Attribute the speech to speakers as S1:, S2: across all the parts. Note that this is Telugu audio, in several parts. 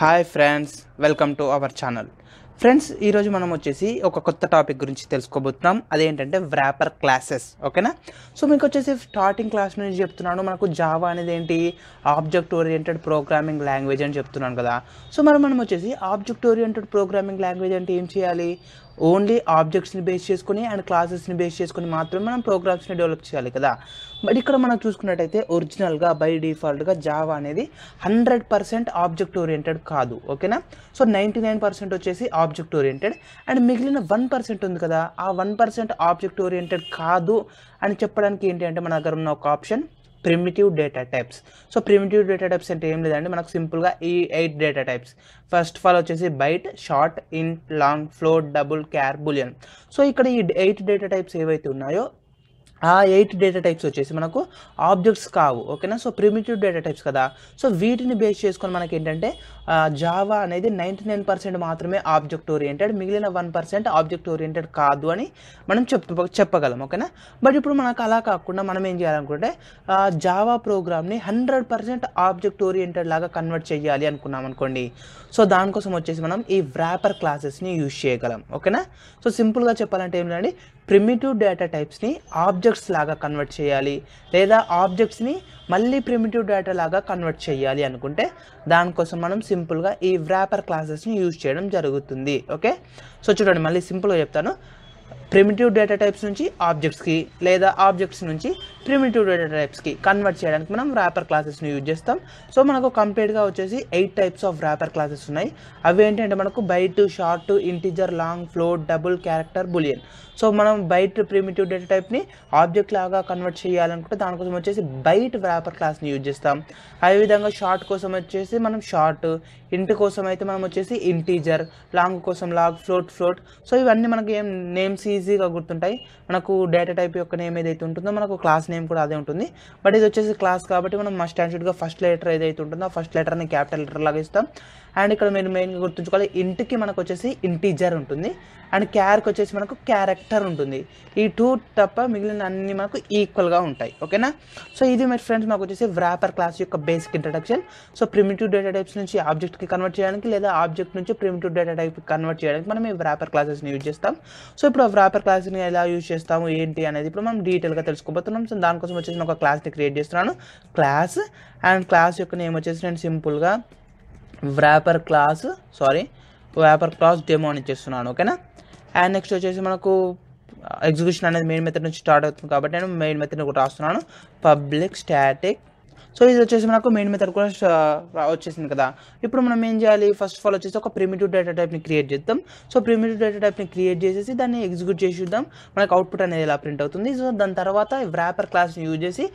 S1: hi friends welcome to our channel friends ఈరోజు మనం వచ్చేసి ఒక కొత్త టాపిక్ గురించి తెలుసుకోబోతున్నాం అదేంటంటే వ్రాపర్ క్లాసెస్ ఓకేనా సో మీకు వచ్చేసి స్టార్టింగ్ క్లాస్ నుంచి చెప్తున్నాను మనకు జావా అనేది ఏంటి ఆబ్జెక్ట్ ఓరియంటెడ్ ప్రోగ్రామింగ్ లాంగ్వేజ్ అని చెప్తున్నాను కదా సో మరి మనం వచ్చేసి ఆబ్జెక్ట్ ఓరియంటెడ్ ప్రోగ్రామింగ్ లాంగ్వేజ్ అంటే ఏం చేయాలి ఓన్లీ ఆబ్జెక్ట్స్ని బేస్ చేసుకుని అండ్ క్లాసెస్ని బేస్ చేసుకుని మాత్రమే మనం ప్రోగ్రామ్స్ని డెవలప్ చేయాలి కదా బట్ ఇక్కడ మనం చూసుకున్నట్టయితే ఒరిజినల్గా బై డిఫాల్ట్గా జావా అనేది హండ్రెడ్ పర్సెంట్ ఆబ్జెక్ట్ ఓరియంటెడ్ కాదు ఓకేనా సో నైంటీ నైన్ పర్సెంట్ వచ్చేసి ఆబ్జెక్ట్ ఓరియంటెడ్ అండ్ మిగిలిన వన్ పర్సెంట్ ఉంది కదా ఆ వన్ పర్సెంట్ ఆబ్జెక్ట్ ఓరియంటెడ్ కాదు అని చెప్పడానికి ఏంటి అంటే మన దగ్గర ఉన్న ఒక option primitive data types so primitive data types అంటే ఏం లేదండి మనకు సింపుల్గా ఈ eight data types first of all వచ్చేసి byte short int long float double char boolean so ఇక్కడ ఈ ఎయిట్ డేటా టైప్స్ ఏవైతే ఉన్నాయో ఆ ఎయిట్ డేటా టైప్స్ వచ్చేసి మనకు ఆబ్జెక్ట్స్ కావు ఓకేనా సో ప్రిమిటివ్ డేటా టైప్స్ కదా సో వీటిని బేస్ చేసుకొని మనకి ఏంటంటే జావా అనేది నైంటీ నైన్ పర్సెంట్ మాత్రమే ఆబ్జెక్ట్ ఓరియంటెడ్ మిగిలిన వన్ పర్సెంట్ ఆబ్జెక్ట్ ఓరియంటెడ్ కాదు అని మనం చెప్ చెప్పగలం ఓకేనా బట్ ఇప్పుడు మనకు అలా కాకుండా మనం ఏం చేయాలనుకుంటే జావా ప్రోగ్రామ్ని హండ్రెడ్ పర్సెంట్ ఆబ్జెక్ట్ ఓరియంటెడ్ లాగా కన్వర్ట్ చేయాలి అనుకున్నాం అనుకోండి సో దానికోసం వచ్చేసి మనం ఈ వ్రాపర్ క్లాసెస్ని యూజ్ చేయగలం ఓకేనా సో సింపుల్గా చెప్పాలంటే ఏంటంటే ప్రిమిటివ్ డేటా టైప్స్ని ఆబ్జెక్ట్స్ లాగా కన్వర్ట్ చేయాలి లేదా ఆబ్జెక్ట్స్ని మళ్ళీ ప్రిమిటివ్ డేటా లాగా కన్వర్ట్ చేయాలి అనుకుంటే దానికోసం మనం సింపుల్గా ఈ వ్రాపర్ క్లాసెస్ని యూజ్ చేయడం జరుగుతుంది ఓకే సో చూడండి మళ్ళీ సింపుల్గా చెప్తాను ప్రిమిటివ్ డేటా టైప్స్ నుంచి ఆబ్జెక్ట్స్కి లేదా ఆబ్జెక్ట్స్ నుంచి ప్రిమిటివ్ డేటా టైప్స్కి కన్వర్ట్ చేయడానికి మనం ర్యాపర్ క్లాసెస్ని యూజ్ చేస్తాం సో మనకు కంప్లీట్గా వచ్చేసి eight types of wrapper classes ఉన్నాయి అవి ఏంటంటే మనకు byte short integer long float double character boolean so మనం బైట్ ప్రిమిటివ్ డేటా టైప్ని ఆబ్జెక్ట్ లాగా కన్వర్ట్ చేయాలనుకుంటే దానికోసం వచ్చేసి బైట్ ర్యాపర్ క్లాస్ని యూజ్ చేస్తాం అదేవిధంగా షార్ట్ కోసం వచ్చేసి మనం షార్ట్ ఇంట్ కోసం అయితే మనం వచ్చేసి ఇంటీజర్ లాంగ్ కోసం లాగ్ ఫ్లోట్ ఫ్లోట్ సో ఇవన్నీ మనకి ఏం నేమ్స్ ఈజీగా గుర్తుంటాయి మనకు డేటా టైప్ యొక్క నేమ్ ఏదైతే ఉంటుందో మనకు క్లాస్ నేమ్ కూడా అదే ఉంటుంది బట్ ఇది వచ్చేసి క్లాస్ కాబట్టి మనం మస్ట్ అండ్ షుడ్గా ఫస్ట్ లెటర్ ఏదైతే ఉంటుందో ఫస్ట్ లెటర్ని క్యాపిటల్ లెటర్ లాగా ఇస్తాం అండ్ ఇక్కడ మీరు మెయిన్ గుర్తుంచుకోవాలి ఇంటికి మనకు వచ్చేసి ఇంటీజర్ ఉంటుంది అండ్ క్యార్కి వచ్చేసి మనకు క్యారెక్టర్ ఉంటుంది ఈ టూ తప్ప మిగిలిన అన్ని మనకు ఈక్వల్గా ఉంటాయి ఓకేనా సో ఇది మీరు ఫ్రెండ్స్ మాకు వచ్చేసి వ్రాపర్ క్లాస్ యొక్క basic introduction so primitive data types నుంచి ఆబ్జెక్ట్కి కన్వర్ట్ చేయడానికి లేదా ఆబ్జెక్ట్ నుంచి ప్రిమిటివ్ డేటా టైప్ కన్వర్ట్ చేయడానికి మనం ఈ వ్రాపర్ క్లాసెస్ని యూజ్ చేస్తాం సో ఇప్పుడు ఆ వ్రాపర్ క్లాసెస్ని ఎలా యూజ్ చేస్తాము ఏంటి అనేది ఇప్పుడు మనం డీటెయిల్గా తెలుసుకోబోతున్నాం సో దానికోసం వచ్చేసి ఒక క్లాస్ని క్రియేట్ చేస్తున్నాను క్లాస్ అండ్ క్లాస్ యొక్క నేమ్ వచ్చేసి నేను సింపుల్గా wrapper class sorry wrapper class demo అని చేస్తున్నాను ఓకేనా అండ్ నెక్స్ట్ వచ్చేసి మనకు ఎగ్జిక్యూషన్ uh, అనేది మెయిన్ మెథడ్ నుంచి స్టార్ట్ అవుతుంది కాబట్టి నేను మెయిన్ మెథడ్ కూడా రాస్తున్నాను పబ్లిక్ స్టాటిక్ సో ఇది వచ్చేసి మనకు మెయిన్ మెథడ్ కూడా వచ్చేసింది కదా ఇప్పుడు మనం ఏం చేయాలి ఫస్ట్ ఆఫ్ ఆల్ వచ్చేసి ఒక ప్రిమిటివ్ డేటా టైప్ని క్రియేట్ చేద్దాం సో ప్రిమిటివ్ డేటా టైప్ని క్రియేట్ చేసేసి దాన్ని ఎగ్జిక్యూట్ చేసి చూద్దాం మనకు అవుట్పుట్ అనేది ఎలా ప్రింట్ అవుతుంది సో దాని తర్వాత వ్రాపర్ క్లాస్ని యూజ్ చేసి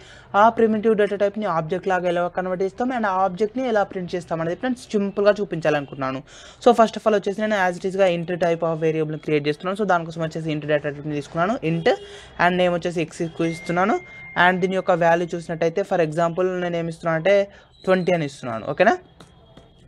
S1: ఆ ప్రిమిటివ్ డేటా టైప్ని ఆబ్జెక్ట్ లాగా ఎలా కన్వర్ట్ చేస్తాం అండ్ ఆ ఆబ్జెక్ట్ని ఎలా ప్రింట్ చేస్తాం అనేది ఫ్రెండ్స్ సింపుల్గా చూపించాలనుకుంటున్నాను సో ఫస్ట్ ఆఫ్ ఆల్ వచ్చేసి నేను యాజ్ ఇట్ ఈస్గా ఇంటర్ టైప్ ఆఫ్ వేరియబుల్ని క్రియేట్ చేస్తున్నాను సో దానికోసం వచ్చేసి ఇంటర్ డేటా టైప్ని తీసుకున్నాను ఇంట్ అండ్ నేమ్ వచ్చేసి ఎక్స్ ఇస్తున్నాను అండ్ దీని యొక్క వాల్యూ చూసినట్టయితే ఫర్ ఎగ్జాంపుల్ నేను ఏమి ఇస్తున్నాను అంటే ట్వంటీ అని ఇస్తున్నాను ఓకేనా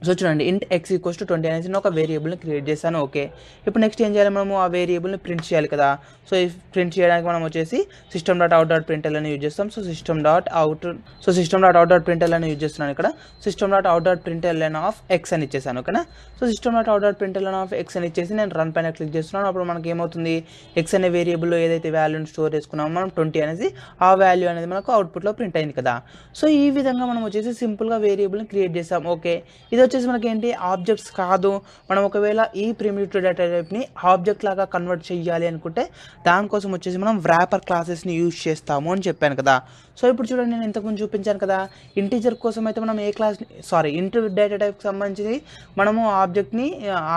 S1: సో చూడండి ఇంట్ ఎక్స్ ఈక్వల్స్ టు ట్వంటీ అనేసి ఒక వేరియబుల్ని క్రియేట్ చేశాను ఓకే ఇప్పుడు నెక్స్ట్ ఏం చేయాలి మనము ఆ వేరియబుల్ని ప్రింట్ చేయాలి కదా సో ఈ ప్రింట్ చేయడానికి మనం వచ్చేసి system dot out dot printer అని యూజ్ చేస్తాం so system dot out so system dot out dot printer అని యూజ్ చేస్తున్నాను ఇక్కడ system dot out dot printer line of X అని ఇచ్చేసాను ఓకేనా so system dot out dot printer line of X అని ఇచ్చేసి నేను రన్ పైన క్లిక్ చేస్తున్నాను అప్పుడు మనకి ఏమవుతుంది ఎక్స్ అనే వేరియబుల్లో ఏదైతే వాల్యూని స్టోర్ చేసుకున్నామో మనం ట్వంటీ అనేసి ఆ వాల్యూ అనేది మనకు అవుట్పుట్లో ప్రింట్ అయింది కదా సో ఈ విధంగా మనం వచ్చేసి సింపుల్గా వేరియబుల్ని క్రియేట్ చేస్తాం ఓకే ఇది వచ్చేసి మనకి ఏంటి ఆబ్జెక్ట్స్ కాదు మనం ఒకవేళ ఈ ప్రిమిటివ్ డేటా టైప్ని ఆబ్జెక్ట్ లాగా కన్వర్ట్ చేయాలి అనుకుంటే దానికోసం వచ్చేసి మనం వ్రాపర్ క్లాసెస్ని యూజ్ చేస్తాము అని చెప్పాను కదా సో ఇప్పుడు చూడండి నేను ఇంతకుముందు చూపించాను కదా ఇంటీజర్ కోసం అయితే మనం ఏ క్లాస్ సారీ ఇంటర్ డేటా టైప్కి సంబంధించి మనము ఆబ్జెక్ట్ని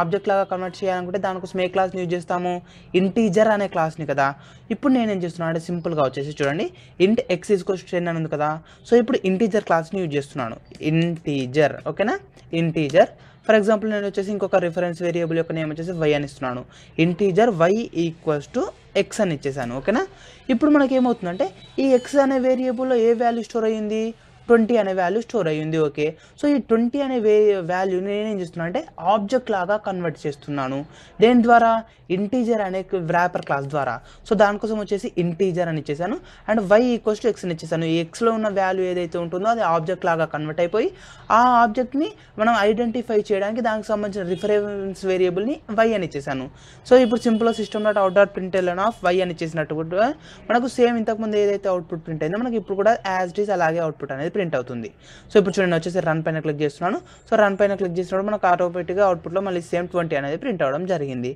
S1: ఆబ్జెక్ట్ లాగా కన్వర్ట్ చేయాలనుకుంటే దానికోసం ఏ క్లాస్ని యూజ్ చేస్తాము ఇంటీజర్ అనే క్లాస్ని కదా ఇప్పుడు నేనేం చేస్తున్నాను అంటే సింపుల్గా వచ్చేసి చూడండి ఇంట్ ఎక్స్ ఈజ్ టెన్ అని ఉంది కదా సో ఇప్పుడు ఇంటీజర్ క్లాస్ని యూజ్ చేస్తున్నాను ఇంటీజర్ ఓకేనా ఇన్ ఇంటీజర్ ఫర్ ఎగ్జాంపుల్ నేను వచ్చేసి ఇంకొక రిఫరెన్స్ వేరియబుల్ యొక్క నేమ్ వచ్చేసి వై అని ఇస్తున్నాను integer why equals to X అని ఇచ్చేసాను ఓకేనా ఇప్పుడు మనకి ఏమవుతుందంటే ఈ ఎక్స్ అనే వేరియబుల్లో ఏ వాల్యూ స్టోర్ అయ్యింది ట్వంటీ అనే వాల్యూ స్టోర్ అయ్యింది ఓకే సో ఈ ట్వంటీ అనే వే వాల్యూని నేనేం చేస్తున్నాను అంటే ఆబ్జెక్ట్ లాగా కన్వర్ట్ చేస్తున్నాను దేని ద్వారా ఇంటీజర్ అనే వ్రాపర్ క్లాస్ ద్వారా సో దానికోసం వచ్చేసి ఇంటీజర్ అని ఇచ్చేసాను అండ్ వై ఈక్వల్స్ టు ఎక్స్ని ఇచ్చేసాను ఈ ఎక్స్లో ఉన్న వాల్యూ ఏదైతే ఉంటుందో అది ఆబ్జెక్ట్ లాగా కన్వర్ట్ అయిపోయి ఆ ఆబ్జెక్ట్ని మనం ఐడెంటిఫై చేయడానికి దానికి సంబంధించిన రిఫరెన్స్ వేరియబుల్ని వై అని ఇచ్చేసాను సో ఇప్పుడు simple system dot out dot print L of Y అని ఇచ్చేసినట్టు మనకు సేమ్ ఇంతకుముందు ఏదైతే అవుట్పుట్ ప్రింట్ అయిందో మనకి ఇప్పుడు కూడా యాజ్ ఇట్ ఈస్ అలాగే అవుట్పుట్ అనేది ప్రింట్ అవుతుంది సో ఇప్పుడు చూడండి వచ్చేసి రన్ పైన క్లిక్ చేస్తున్నాను సో రన్ పైన క్లిక్ చేసినప్పుడు మనకు ఆటోమేటిక్గా అవుట్పుట్లో మళ్ళీ సేమ్ ట్వంటీ అనేది ప్రింట్ అవడం జరిగింది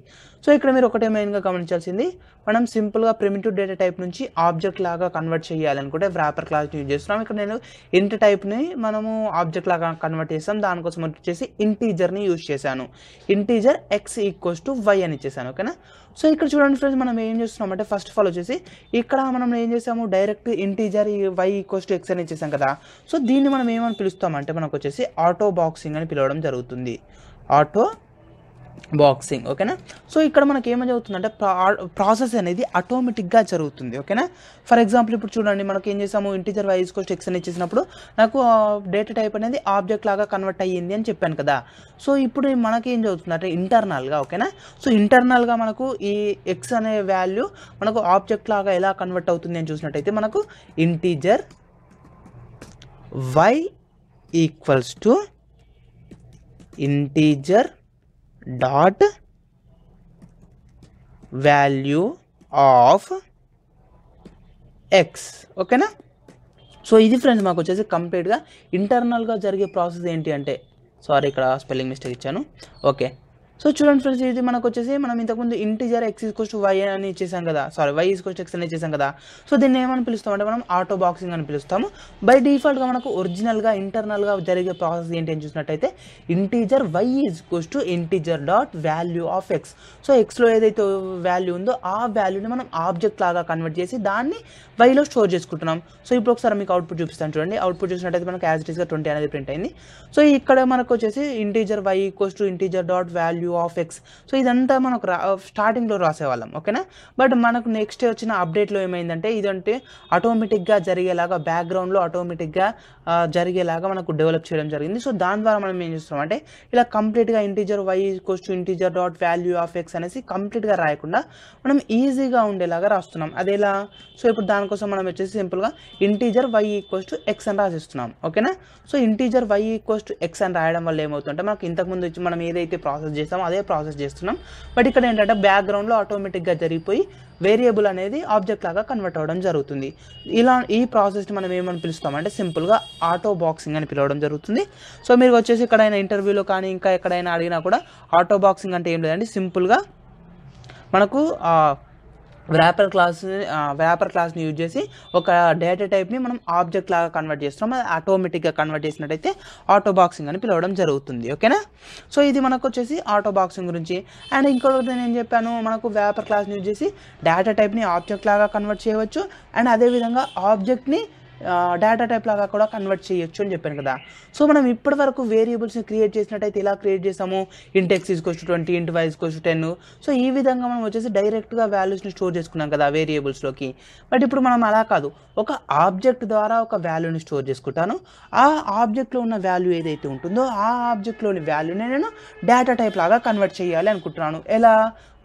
S1: సో ఇక్కడ మీరు ఒకటే మెయిన్గా గమనించాల్సింది మనం సింపుల్గా ప్రిమిటివ్ డేటా టైప్ నుంచి ఆబ్జెక్ట్ లాగా కన్వర్ట్ చేయాలనుకుంటే వ్రాపర్ క్లాస్ యూజ్ చేస్తున్నాం ఇక్కడ నేను ఇంటి టైప్ని మనము ఆబ్జెక్ట్ లాగా కన్వర్ట్ చేస్తాం దానికోసం వచ్చేసి ఇంటీజర్ని యూజ్ చేశాను integer X equals to Y అని ఇచ్చేసాను ఓకేనా సో ఇక్కడ చూడండి ఫ్రెండ్స్ మనం ఏం చేస్తున్నాం అంటే ఫస్ట్ ఆఫ్ ఆల్ వచ్చేసి ఇక్కడ మనం ఏం చేసాము డైరెక్ట్ ఇంటీజర్ వై కోస్ట్ టు ఎక్స్ అని ఇచ్చేసాం కదా సో దీన్ని మనం ఏమని పిలుస్తామంటే మనకు వచ్చేసి ఆటో బాక్సింగ్ అని పిలవడం జరుగుతుంది ఆటో బాక్సింగ్ ఓకేనా సో ఇక్కడ మనకి ఏమని జరుగుతుందంటే ప్రాసెస్ అనేది ఆటోమేటిక్గా జరుగుతుంది ఓకేనా ఫర్ ఎగ్జాంపుల్ ఇప్పుడు చూడండి మనకి ఏం చేసాము ఇంటీజర్ వైజ్ కోస్ట్ ఎక్స్ అని ఇచ్చేసినప్పుడు నాకు డేటా టైప్ అనేది ఆబ్జెక్ట్ లాగా కన్వర్ట్ అయ్యింది అని చెప్పాను కదా సో ఇప్పుడు మనకి ఏం జరుగుతుందంటే ఇంటర్నల్గా ఓకేనా సో ఇంటర్నల్గా మనకు ఈ ఎక్స్ అనే వాల్యూ మనకు ఆబ్జెక్ట్ లాగా ఎలా కన్వర్ట్ అవుతుంది అని చూసినట్టయితే మనకు integer why equals to integer dot value of X ఓకేనా సో ఇది ఫ్రెండ్స్ మాకు వచ్చేసి కంప్లీట్గా ఇంటర్నల్గా జరిగే ప్రాసెస్ ఏంటి అంటే సారీ ఇక్కడ స్పెల్లింగ్ మిస్టేక్ ఇచ్చాను ఓకే సో చూడండి ఫ్రెండ్స్ ఇది మనకు వచ్చేసి మనం ఇంతకుముందు ఇంటిజర్ ఎక్స్ కోస్ట్ వై అని ఇచ్చేసాం కదా సారీ వై కోస్ట్ ఎక్స్ అని ఇచ్చేసాం కదా సో దీన్ని ఏమని పిలుస్తాం అంటే మనం ఆటో బాక్సింగ్ అని పిలుస్తాము బై డిఫాల్ట్గా మనకు ఒరిజినల్గా ఇంటర్నల్గా జరిగే ప్రాసెస్ ఏంటి అని చూసినట్టయితే integer Y equals to integer dot value of X so ఎక్స్లో ఏదైతే వాల్యూ ఉందో ఆ వాల్యూని మనం ఆబ్జెక్ట్ లాగా కన్వర్ట్ చేసి దాన్ని వైలో స్టోర్ చేసుకుంటున్నాం సో ఇప్పుడు ఒకసారి మీకు అవుట్పుట్ చూపిస్తాను చూడండి అవుట్పుట్ చూసినట్టయితే మనకు యాజ్ ఇట్ ఈస్గా ట్వంటీ అనేది ప్రింట్ అయింది సో ఇక్కడ మనకు వచ్చేసి integer why equals to integer dot value యూ ఆఫ్ ఎక్స్ సో ఇదంతా మనకు రా స్టార్టింగ్లో రాసేవాళ్ళం ఓకేనా బట్ మనకు నెక్స్ట్ వచ్చిన అప్డేట్లో ఏమైందంటే ఇదంటే ఆటోమేటిక్గా జరిగేలాగా బ్యాక్గ్రౌండ్లో ఆటోమేటిక్గా జరిగేలాగా మనకు డెవలప్ చేయడం జరిగింది సో దాని ద్వారా మనం ఏం చేస్తున్నాం అంటే ఇలా కంప్లీట్గా integer why equals to integer dot value of X అనేసి కంప్లీట్గా రాయకుండా మనం ఈజీగా ఉండేలాగా రాస్తున్నాం అదేలా సో ఇప్పుడు దానికోసం మనం వచ్చేసి సింపుల్గా integer why equals to X అని రాసిస్తున్నాం ఓకేనా so integer why equals to X అని రాయడం వల్ల ఏమవుతుందంటే మనకు ఇంతకుముందు మనం ఏదైతే ప్రాసెస్ చేస్తామో చేస్తున్నాం అదే ప్రాసెస్ చేస్తున్నాం బట్ ఇక్కడ ఏంటంటే బ్యాక్గ్రౌండ్లో ఆటోమేటిక్గా జరిగిపోయి వేరియబుల్ అనేది ఆబ్జెక్ట్ లాగా కన్వర్ట్ అవ్వడం జరుగుతుంది ఇలా ఈ ప్రాసెస్ని మనం ఏమని పిలుస్తామంటే సింపుల్గా ఆటో బాక్సింగ్ అని పిలవడం జరుగుతుంది సో మీరు వచ్చేసి ఎక్కడైనా ఇంటర్వ్యూలో కానీ ఇంకా ఎక్కడైనా అడిగినా కూడా ఆటో బాక్సింగ్ అంటే ఏం లేదండి సింపుల్గా మనకు వేపర్ క్లాస్ వేపర్ క్లాస్ని యూజ్ చేసి ఒక డేటా టైప్ని మనం ఆబ్జెక్ట్ లాగా కన్వర్ట్ చేస్తున్నాం అది ఆటోమేటిక్గా కన్వర్ట్ చేసినట్టయితే ఆటో బాక్సింగ్ అని పిలవడం జరుగుతుంది ఓకేనా సో ఇది మనకు వచ్చేసి ఆటో బాక్సింగ్ గురించి అండ్ ఇంకొకటి నేను ఏం చెప్పాను మనకు వ్యాపర్ క్లాస్ని యూజ్ చేసి డేటా టైప్ని ఆబ్జెక్ట్ లాగా కన్వర్ట్ చేయవచ్చు అండ్ అదేవిధంగా ఆబ్జెక్ట్ని డేటా టైప్ లాగా కూడా కన్వర్ట్ చేయొచ్చు అని చెప్పాను కదా సో మనం ఇప్పటి వరకు వేరియబుల్స్ని క్రియేట్ చేసినట్టయితే ఇలా క్రియేట్ చేసాము ఇంటెక్స్ తీసుకొచ్చు ట్వంటీ ఇంటి వైజ్ కోస్ టెన్ సో ఈ విధంగా మనం వచ్చేసి డైరెక్ట్గా వాల్యూస్ని స్టోర్ చేసుకున్నాం కదా వేరియబుల్స్లోకి బట్ ఇప్పుడు మనం అలా కాదు ఒక ఆబ్జెక్ట్ ద్వారా ఒక వాల్యూని స్టోర్ చేసుకుంటాను ఆ ఆబ్జెక్ట్లో ఉన్న వాల్యూ ఏదైతే ఉంటుందో ఆ ఆబ్జెక్ట్లోని వాల్యూని నేను డేటా టైప్ లాగా కన్వర్ట్ చేయాలి అనుకుంటున్నాను ఎలా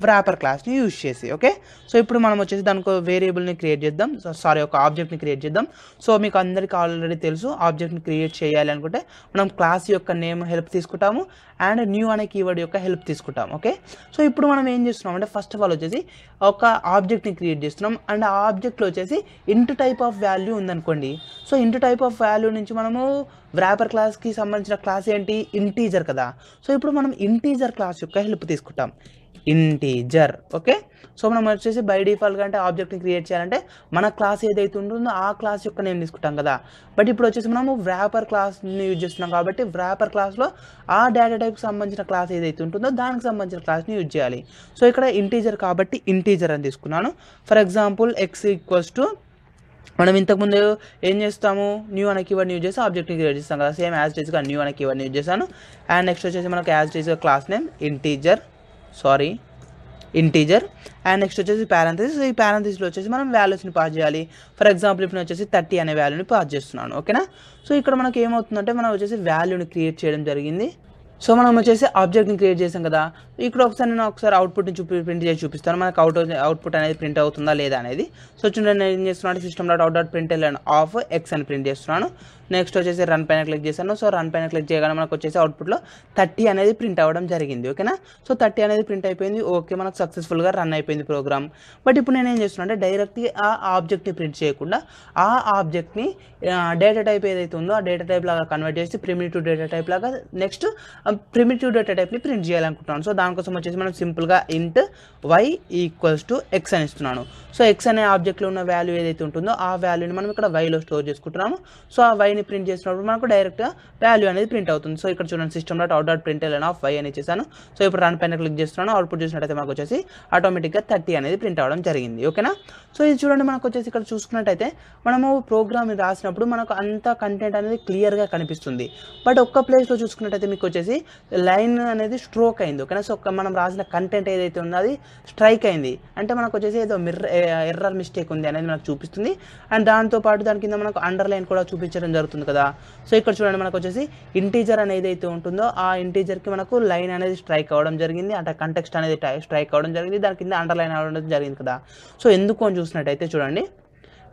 S1: వ్రాపర్ క్లాస్ని యూజ్ చేసి ఓకే సో ఇప్పుడు మనం వచ్చేసి దానికి వేరియబుల్ని క్రియేట్ చేద్దాం సారీ ఒక ఆబ్జెక్ట్ని క్రియేట్ చేద్దాం సో మీకు అందరికీ ఆల్రెడీ తెలుసు ఆబ్జెక్ట్ని క్రియేట్ చేయాలి అనుకుంటే మనం క్లాస్ యొక్క నేమ్ హెల్ప్ తీసుకుంటాము అండ్ న్యూ అనే కీవర్డ్ యొక్క హెల్ప్ తీసుకుంటాం ఓకే సో ఇప్పుడు మనం ఏం చేస్తున్నాం అంటే ఫస్ట్ ఆఫ్ ఆల్ వచ్చేసి ఒక ఆబ్జెక్ట్ని క్రియేట్ చేస్తున్నాం అండ్ ఆ ఆబ్జెక్ట్లో వచ్చేసి ఇంటు టైప్ ఆఫ్ వాల్యూ ఉందనుకోండి so int type of value నుంచి మనము వ్రాపర్ క్లాస్కి సంబంధించిన క్లాస్ ఏంటి ఇంటీజర్ కదా సో ఇప్పుడు మనం ఇంటీజర్ క్లాస్ యొక్క హెల్ప్ తీసుకుంటాం ఇంటీజర్ ఓకే సో మనం వచ్చేసి బై డిఫాల్ట్ అంటే ఆబ్జెక్ట్ని క్రియేట్ చేయాలంటే మన క్లాస్ ఏదైతే ఉంటుందో ఆ క్లాస్ యొక్క నేమ్ తీసుకుంటాం కదా బట్ ఇప్పుడు వచ్చేసి మనము వ్రాపర్ క్లాస్ని యూజ్ చేస్తున్నాం కాబట్టి వ్రాపర్ క్లాస్లో ఆ డేటా టైప్కి సంబంధించిన క్లాస్ ఏదైతే ఉంటుందో దానికి సంబంధించిన క్లాస్ని యూజ్ చేయాలి సో ఇక్కడ ఇంటీజర్ కాబట్టి ఇంటీజర్ అని తీసుకున్నాను for example x equals to మనం ఇంతకుముందు ఏం చేస్తాము న్యూ అనే కీవర్డ్ యూజ్ చేసి ఆబ్జెక్ట్ని క్రియేట్ చేస్తాం కదా సేమ్ యాజ్ డీజ్గా న్యూ అనే కీవర్డ్ యూజ్ చేశాను అండ్ నెక్స్ట్ వచ్చేసి మనకు యాజ్ డీజ్గా class name integer sorry integer and next వచ్చేసి ప్యారంథసిస్ ఈ ప్యారంథసిస్లో వచ్చేసి మనం వాల్యూస్ని పాస్ చేయాలి ఫర్ ఎగ్జాంపుల్ ఇప్పుడు వచ్చేసి థర్టీ అనే వాల్యూని పాస్ చేస్తున్నాను ఓకేనా సో ఇక్కడ మనకి ఏమవుతుందంటే మనం వచ్చేసి వాల్యూని క్రియేట్ చేయడం జరిగింది సో మనం వచ్చేసి ఆబ్జెక్ట్ని క్రియేట్ చేసాం కదా ఇక్కడ ఒకసారి నేను ఒకసారి అవుట్పుట్ని చూపి ప్రింట్ చేసి చూపిస్తాను మనకు అవుట్ అవుట్పుట్ అనేది ప్రింట్ అవుతుందా లేదా అనేది సో చూడండి నేను ఏం చేస్తున్నాను system dot out dot print and of X అని ప్రింట్ చేస్తున్నాను నెక్స్ట్ వచ్చేసి రన్ పైన క్లిక్ చేశాను సో రన్ పైన క్లిక్ చేయగానే మనకు వచ్చేసి అవుట్పుట్లో థర్టీ అనేది ప్రింట్ అవ్వడం జరిగింది ఓకేనా సో థర్టీ అనేది ప్రింట్ అయిపోయింది ఓకే మనకు సక్సెస్ఫుల్గా రన్ అయిపోయింది ప్రోగ్రామ్ బట్ ఇప్పుడు నేను ఏం చేస్తున్నాను అంటే డైరెక్ట్గా ఆ ఆబ్జెక్ట్ని ప్రింట్ చేయకుండా ఆ ఆబ్జెక్ట్ని డేటా టైప్ ఏదైతే ఉందో ఆ డేటా టైప్ లాగా కన్వర్ట్ చేసి ప్రిమిటివ్ డేటా టైప్ లాగా నెక్స్ట్ ప్రిమిటివ్ డేటా టైప్ని ప్రింట్ చేయాలనుకుంటున్నాను సో దానికోసం వచ్చేసి మనం సింపుల్గా ఇంట్ వై ఈక్వల్స్ టు ఎక్స్ అని ఇస్తున్నాను సో ఎక్స్ అనే ఆబ్జెక్ట్లో ఉన్న వాల్యూ ఏదైతే ఉంటుందో ఆ వాల్యూని మనం ఇక్కడ వైలో స్టోర్ చేసుకుంటున్నాము సో ఆ వైని ప్రింట్ చేసినప్పుడు మనకు డైరెక్ట్గా వాల్యూ అనేది ప్రింట్ అవుతుంది సో ఇక్కడ చూడండి system dot out dot print L of Y అని చేశాను సో ఇప్పుడు రన్ పైన క్లిక్ చేస్తున్నాను అవుట్పుట్ చూసినట్టయితే మాకు వచ్చేసి ఆటోమేటిక్గా థర్టీ అనేది ప్రింట్ అవ్వడం జరిగింది ఓకేనా సో ఇది చూడండి మనకు వచ్చేసి ఇక్కడ చూసుకున్నట్టయితే మనము ప్రోగ్రామ్ రాసినప్పుడు మనకు అంత కంటెంట్ అనేది క్లియర్గా కనిపిస్తుంది బట్ ఒక్క ప్లేస్లో చూసుకున్నట్టయితే మీకు వచ్చేసి లైన్ అనేది స్ట్రోక్ అయింది ఓకేనా సో ఒక మనం రాసిన కంటెంట్ ఏదైతే ఉందో అది స్ట్రైక్ అయింది అంటే మనకు వచ్చేసి ఏదో మిర్ర ఎర్రర్ మిస్టేక్ ఉంది అనేది మనకు చూపిస్తుంది అండ్ దాంతో పాటు దాని కింద మనకు అండర్లైన్ కూడా చూపించడం జరుగుతుంది కదా సో ఇక్కడ చూడండి మనకు వచ్చేసి ఇంటీజర్ అనేది అయితే ఉంటుందో ఆ ఇంటీజర్కి మనకు లైన్ అనేది స్ట్రైక్ అవ్వడం జరిగింది అంటే కంటెక్స్ట్ అనేది స్ట్రైక్ అవ్వడం జరిగింది దాని కింద అండర్లైన్ అవ్వడం జరిగింది కదా సో ఎందుకు అని చూసినట్టయితే చూడండి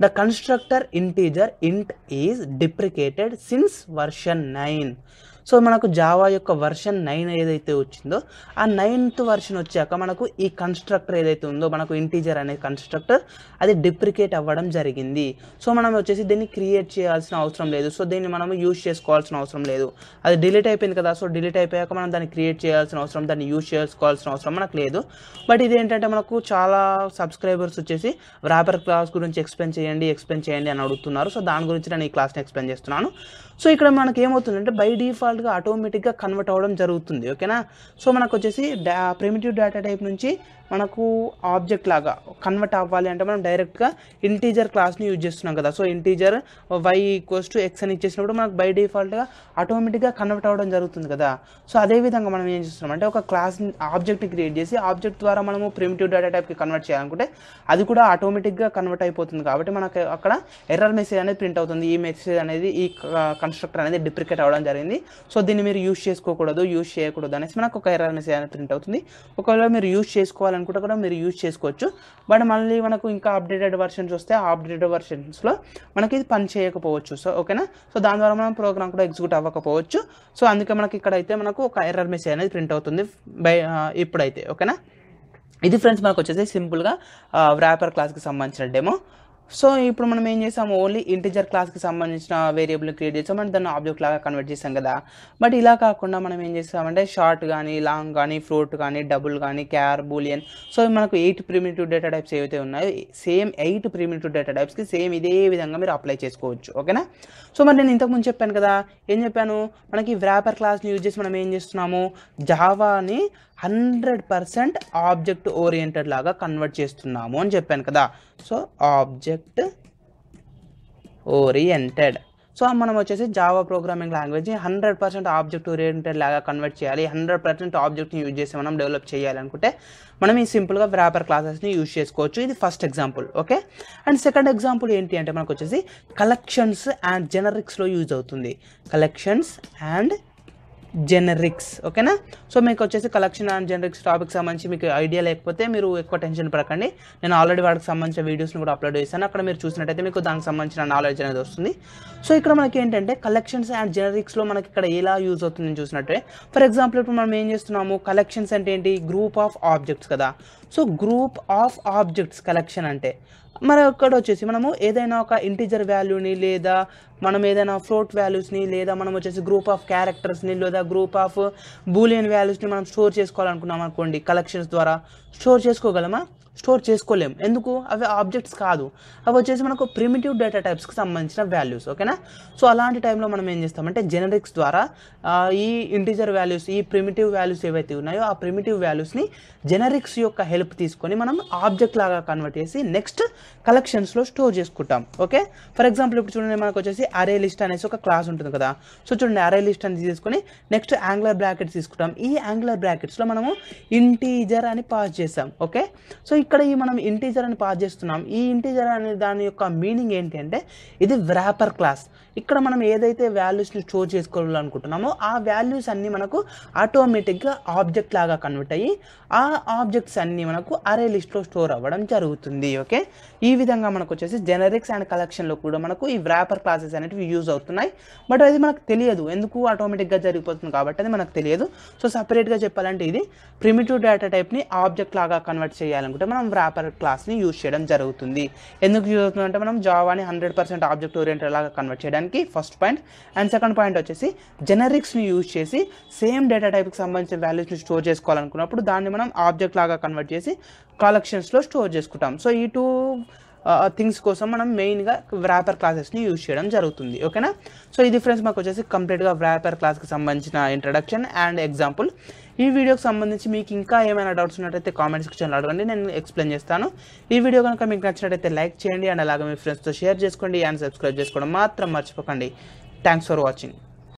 S1: the constructor integer int is deprecated since version nine so మనకు జావా యొక్క వర్షన్ నైన్ ఏదైతే వచ్చిందో ఆ నైన్త్ వర్షన్ వచ్చాక మనకు ఈ కన్స్ట్రక్టర్ ఏదైతే ఉందో మనకు ఇంటీజర్ అనే కన్స్ట్రక్టర్ అది డిప్రికేట్ అవ్వడం జరిగింది సో మనం వచ్చేసి దీన్ని క్రియేట్ చేయాల్సిన అవసరం లేదు సో దీన్ని మనం యూజ్ చేసుకోవాల్సిన అవసరం లేదు అది డిలీట్ అయిపోయింది కదా సో డిలీట్ అయిపోయాక మనం దాన్ని క్రియేట్ చేయాల్సిన అవసరం దాన్ని యూజ్ చేసుకోవాల్సిన అవసరం మనకు లేదు బట్ ఇది ఏంటంటే మనకు చాలా సబ్స్క్రైబర్స్ వచ్చేసి వ్రాపర్ క్లాస్ గురించి ఎక్స్ప్లెయిన్ చేయండి ఎక్స్ప్లెయిన్ చేయండి అని అడుగుతున్నారు సో దాని గురించి నేను ఈ క్లాస్ని ఎక్స్ప్లెయిన్ చేస్తున్నాను సో ఇక్కడ మనకి ఏమవుతుందంటే బై డిఫాల్ట్గా ఆటోమేటిక్గా కన్వర్ట్ అవ్వడం జరుగుతుంది ఓకేనా సో మనకు వచ్చేసి డా ప్రిమిటివ్ డేటా టైప్ నుంచి మనకు ఆబ్జెక్ట్ లాగా కన్వర్ట్ అవ్వాలి అంటే మనం డైరెక్ట్గా ఇంటీజర్ క్లాస్ని యూజ్ చేస్తున్నాం కదా so integer why equals to X అని ఇచ్చేసినప్పుడు మనకు బై డిఫాల్ట్గా ఆటోమేటిక్గా కన్వర్ట్ అవ్వడం జరుగుతుంది కదా సో అదేవిధంగా మనం ఏం చేస్తున్నాం అంటే ఒక క్లాస్ ఆబ్జెక్ట్ని క్రియేట్ చేసి ఆబ్జెక్ట్ ద్వారా మనము ప్రిమిటివ్ డేటా టైప్కి కన్వర్ట్ చేయాలనుకుంటే అది కూడా ఆటోమేటిక్గా కన్వర్ట్ అయిపోతుంది కాబట్టి మనకు అక్కడ ఎర్రర్ మెసేజ్ అనేది ప్రింట్ అవుతుంది ఈ మెసేజ్ అనేది ఈ కన్స్ట్రక్టర్ అనేది డిప్రికేట్ అవ్వడం జరిగింది సో దీన్ని మీరు యూజ్ చేసుకోకూడదు యూజ్ చేయకూడదు అనేసి మనకు ఒక ఎర్రర్ మెసేజ్ అనేది ప్రింట్ అవుతుంది ఒకవేళ మీరు యూజ్ చేసుకోవాలని అనుకుంటే కూడా మీరు యూజ్ చేసుకోవచ్చు బట్ మళ్ళీ మనకు ఇంకా అప్డేటెడ్ వర్షన్స్ వస్తే ఆ అప్డేటెడ్ వర్షన్స్లో మనకి ఇది పని చేయకపోవచ్చు సో ఓకేనా సో దాని ద్వారా మనం ప్రోగ్రామ్ కూడా ఎగ్జిక్యూట్ అవ్వకపోవచ్చు సో అందుకే మనకి ఇక్కడైతే మనకు ఒక ఎర్రర్ మెసేజ్ అనేది ప్రింట్ అవుతుంది బై ఇప్పుడైతే ఓకేనా ఇది ఫ్రెండ్స్ మనకు వచ్చేసి సింపుల్గా వ్రాపర్ క్లాస్కి సంబంధించిన డెమో సో ఇప్పుడు మనం ఏం చేసాము ఓన్లీ ఇంటిజర్ క్లాస్కి సంబంధించిన వేరియబుల్ క్రియేట్ చేసాం అంటే దాన్ని ఆబ్జెక్ట్ లాగా కన్వర్ట్ చేసాం కదా బట్ ఇలా కాకుండా మనం ఏం చేసామంటే షార్ట్ కానీ లాంగ్ కానీ ఫ్రూట్ కానీ డబుల్ కానీ క్యార్ బూలియన్ సో మనకు ఎయిట్ ప్రిమిటివ్ డేటా టైప్స్ ఏవైతే ఉన్నాయో సేమ్ ఎయిట్ ప్రిమిటివ్ డేటా టైప్స్కి సేమ్ ఇదే విధంగా మీరు అప్లై చేసుకోవచ్చు ఓకేనా సో మరి నేను ఇంతకుముందు చెప్పాను కదా ఏం చెప్పాను మనకి వ్రాపర్ క్లాస్ని యూజ్ చేసి మనం ఏం చేస్తున్నాము జావాని హండ్రెడ్ పర్సెంట్ ఆబ్జెక్ట్ ఓరియంటెడ్ లాగా కన్వర్ట్ చేస్తున్నాము అని చెప్పాను కదా సో ఆబ్జెక్ట్ ఓరియంటెడ్ సో మనం వచ్చేసి Java programming language hundred percent object oriented లాగా కన్వర్ట్ చేయాలి హండ్రెడ్ పర్సెంట్ ఆబ్జెక్ట్ని యూజ్ చేసి మనం డెవలప్ చేయాలనుకుంటే మనం ఈ సింపుల్గా వ్యాపర్ క్లాసెస్ని యూజ్ చేసుకోవచ్చు ఇది first example okay and second example ఏంటి అంటే మనకు వచ్చేసి కలెక్షన్స్ అండ్ జెనరిక్స్లో యూజ్ అవుతుంది కలెక్షన్స్ అండ్ జెనరిక్స్ ఓకేనా సో మీకు వచ్చేసి కలెక్షన్ అండ్ జెనరిక్స్ టాపిక్ సంబంధించి మీకు ఐడియా లేకపోతే మీరు ఎక్కువ టెన్షన్ పడకండి నేను ఆల్రెడీ వాటికి సంబంధించిన వీడియోస్ని కూడా అప్లోడ్ చేశాను అక్కడ మీరు చూసినట్టయితే మీకు దానికి సంబంధించిన నాలెడ్జ్ అనేది వస్తుంది సో ఇక్కడ మనకి ఏంటంటే కలెక్షన్స్ అండ్ జెనరిక్స్లో మనకి ఇక్కడ ఎలా యూజ్ అవుతుందని చూసినట్టే ఫర్ ఎగ్జాంపుల్ ఇప్పుడు మనం ఏం చేస్తున్నాము కలెక్షన్స్ అంటే ఏంటి గ్రూప్ ఆఫ్ ఆబ్జెక్ట్స్ కదా so group of objects collection అంటే మరొకటి వచ్చేసి మనము ఏదైనా ఒక ఇంటీజర్ వాల్యూని లేదా మనం ఏదైనా ఫ్లోట్ వాల్యూస్ని లేదా మనం వచ్చేసి గ్రూప్ ఆఫ్ క్యారెక్టర్స్ని లేదా గ్రూప్ ఆఫ్ బూలియన్ వాల్యూస్ని మనం స్టోర్ చేసుకోవాలనుకున్నాం అనుకోండి కలెక్షన్స్ ద్వారా స్టోర్ చేసుకోగలమా స్టోర్ చేసుకోలేము ఎందుకు అవి ఆబ్జెక్ట్స్ కాదు అవి వచ్చేసి మనకు ప్రిమిటివ్ డేటా టైప్స్కి సంబంధించిన వాల్యూస్ ఓకేనా సో అలాంటి టైంలో మనం ఏం చేస్తామంటే జెనరిక్స్ ద్వారా ఈ ఇంటీజర్ వాల్యూస్ ఈ ప్రిమిటివ్ వాల్యూస్ ఏవైతే ఉన్నాయో ఆ ప్రిమిటివ్ వాల్యూస్ని జెనరిక్స్ యొక్క హెల్ప్ తీసుకొని మనం ఆబ్జెక్ట్ లాగా కన్వర్ట్ చేసి నెక్స్ట్ కలెక్షన్స్లో స్టోర్ చేసుకుంటాం ఓకే ఫర్ ఎగ్జాంపుల్ ఇప్పుడు చూడండి మనకు వచ్చేసి అరే లిస్ట్ అనేసి ఒక క్లాస్ ఉంటుంది కదా సో చూడండి అరే లిస్ట్ అనేది తీసుకొని నెక్స్ట్ యాంగులర్ బ్రాకెట్స్ తీసుకుంటాం ఈ యాంగులర్ బ్రాకెట్స్లో మనము ఇంటీజర్ అని పాస్ చేస్తాం ఓకే సో ఇక్కడ ఈ మనం ఇంటీజర్ అని పాస్ చేస్తున్నాం ఈ ఇంటీజర్ అనే దాని యొక్క మీనింగ్ ఏంటి అంటే ఇది వ్రాపర్ క్లాస్ ఇక్కడ మనం ఏదైతే వాల్యూస్ని స్టోర్ చేసుకోవాలనుకుంటున్నామో ఆ వాల్యూస్ అన్నీ మనకు ఆటోమేటిక్గా ఆబ్జెక్ట్ లాగా కన్వర్ట్ అయ్యి ఆ ఆబ్జెక్ట్స్ అన్నీ మనకు అరే లిస్ట్లో స్టోర్ అవ్వడం జరుగుతుంది ఓకే ఈ విధంగా మనకు వచ్చేసి జెనరిక్స్ అండ్ కలెక్షన్లో కూడా మనకు ఈ వ్రాపర్ క్లాసెస్ అనేవి యూజ్ అవుతున్నాయి బట్ అది మనకు తెలియదు ఎందుకు ఆటోమేటిక్గా జరిగిపోతుంది కాబట్టి అది మనకు తెలియదు సో సపరేట్గా చెప్పాలంటే ఇది ప్రిమిటివ్ డేటా టైప్ని ఆబ్జెక్ట్ లాగా కన్వర్ట్ చేయాలనుకుంటే మనం వ్రాపర్ క్లాస్ని యూజ్ చేయడం జరుగుతుంది ఎందుకు యూజ్ అవుతుందంటే మనం జావాని హండ్రెడ్ పర్సెంట్ ఆబ్జెక్ట్ ఓరియంటెడ్ లాగా కన్వర్ట్ చేయడానికి first point and second point వచ్చేసి జెనరిక్స్ని యూజ్ చేసి సేమ్ డేటా టైప్కి సంబంధించిన వాల్యూస్ని స్టోర్ చేసుకోవాలనుకున్నప్పుడు దాన్ని మనం ఆబ్జెక్ట్ లాగా కన్వర్ట్ చేసి కలెక్షన్స్లో స్టోర్ చేసుకుంటాం సో ఈ టూ థింగ్స్ కోసం మనం మెయిన్గా వ్రాపర్ క్లాసెస్ని యూజ్ చేయడం జరుగుతుంది ఓకేనా సో ఇది ఫ్రెండ్స్ మాకు వచ్చేసి కంప్లీట్గా వ్రాపర్ క్లాస్కి సంబంధించిన ఇంట్రడక్షన్ అండ్ ఎగ్జాంపుల్ ఈ వీడియోకి సంబంధించి మీకు ఇంకా ఏమైనా డౌట్స్ ఉన్నట్టయితే కామెంట్ సెక్షన్లో అడగండి నేను ఎక్స్ప్లెయిన్ చేస్తాను ఈ వీడియో కనుక మీకు నచ్చినట్టయితే లైక్ చేయండి అండ్ అలాగే మీ ఫ్రెండ్స్తో షేర్ చేసుకోండి అండ్ సబ్స్క్రైబ్ చేసుకోవడం మాత్రం మర్చిపోకండి థ్యాంక్స్ ఫర్ వాచింగ్